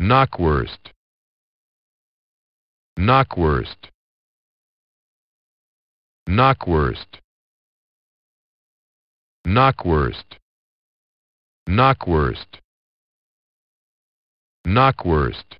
Knockwurst. Knockwurst. Knockwurst. Knockwurst. Knockwurst. Knockwurst.